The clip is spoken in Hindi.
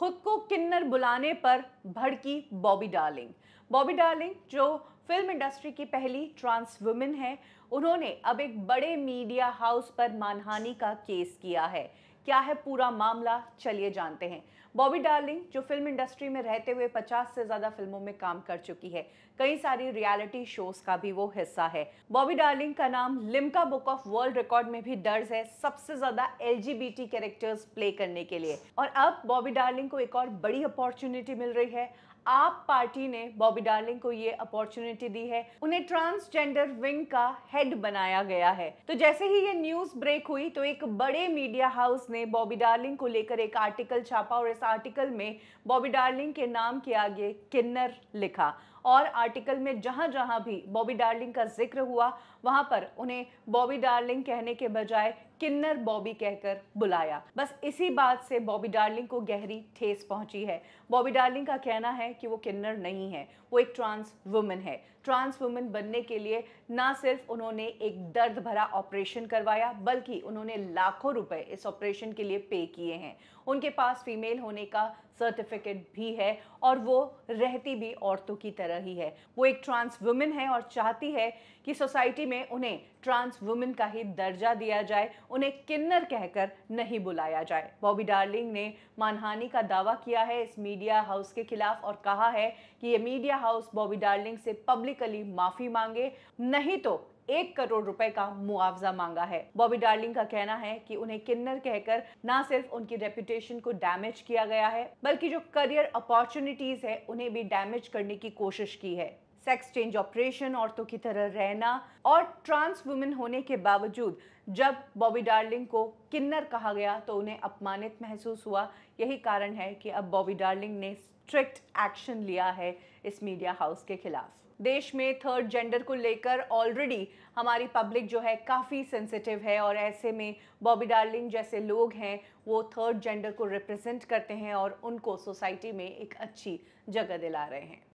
खुद को किन्नर बुलाने पर भड़की बॉबी डार्लिंग बॉबी डार्लिंग जो फिल्म इंडस्ट्री की पहली ट्रांस वुमेन है उन्होंने अब एक बड़े मीडिया हाउस पर मानहानि का केस किया है क्या है पूरा मामला चलिए जानते हैं बॉबी डार्लिंग जो फिल्म इंडस्ट्री में रहते हुए 50 से ज़्यादा फिल्मों में काम कर चुकी है कई सारी रियलिटी शोज का भी वो हिस्सा है बॉबी डार्लिंग का नाम Limca book of world record में भी दर्ज है सबसे ज़्यादा एल कैरेक्टर्स प्ले करने के लिए और अब बॉबी डार्लिंग को एक और बड़ी अपॉर्चुनिटी मिल रही है आप पार्टी ने बॉबी बॉबी डार्लिंग को ये अपॉर्चुनिटी दी है उन्हें ट्रांसजेंडर विंग का हेड बनाया गया है तो जैसे ही ये न्यूज ब्रेक हुई तो एक बड़े मीडिया हाउस ने बॉबी डार्लिंग को लेकर एक आर्टिकल छापा और इस आर्टिकल में बॉबी डार्लिंग के नाम के आगे किन्नर लिखा और आर्टिकल में जहां जहां भी बॉबी डार्लिंग का जिक्र हुआ वहां पर उन्हें बॉबी डार्लिंग कहने के बजाय किन्नर बॉबी कहकर बुलाया बस इसी बात से बॉबी डार्लिंग को गहरी ठेस पहुंची है बॉबी डार्लिंग का कहना है कि वो किन्नर नहीं है वो एक ट्रांस वुमेन है ट्रांस वुमेन बनने के लिए ना सिर्फ उन्होंने एक दर्द भरा ऑपरेशन करवाया बल्कि उन्होंने लाखों रुपए इस ऑपरेशन के लिए पे किए हैं उनके पास फीमेल होने का सर्टिफिकेट भी है और वो रहती भी औरतों की तरह तरह ही है वो एक ट्रांस वुमेन है और चाहती है कि सोसाइटी में उन्हें ट्रांस वुमेन का ही दर्जा दिया जाए उन्हें किन्नर कहकर नहीं बुलाया जाए बॉबी डार्लिंग ने मानहानि का दावा किया है इस मीडिया हाउस के खिलाफ और कहा है कि ये मीडिया हाउस बॉबी डार्लिंग से पब्लिकली माफ़ी मांगे नहीं तो एक करोड़ रुपए का मुआवजा मांगा है बॉबी डार्लिंग का कहना है कि उन्हें किन्नर कहकर ना सिर्फ उनकी रेपुटेशन को डैमेज किया गया है बल्कि जो करियर अपॉर्चुनिटीज है उन्हें भी डैमेज करने की कोशिश की है सेक्स चेंज ऑपरेशन औरतों की तरह रहना और ट्रांस वुमेन होने के बावजूद जब बॉबी डार्लिंग को किन्नर कहा गया तो उन्हें अपमानित महसूस हुआ यही कारण है कि अब बॉबी डार्लिंग ने स्ट्रिक्ट एक्शन लिया है इस मीडिया हाउस के खिलाफ देश में थर्ड जेंडर को लेकर ऑलरेडी हमारी पब्लिक जो है काफ़ी सेंसिटिव है और ऐसे में बॉबी डार्लिंग जैसे लोग हैं वो थर्ड जेंडर को रिप्रेजेंट करते हैं और उनको सोसाइटी में एक अच्छी जगह दिला रहे हैं